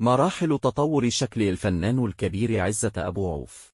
مراحل تطور شكل الفنان الكبير عزة أبو عوف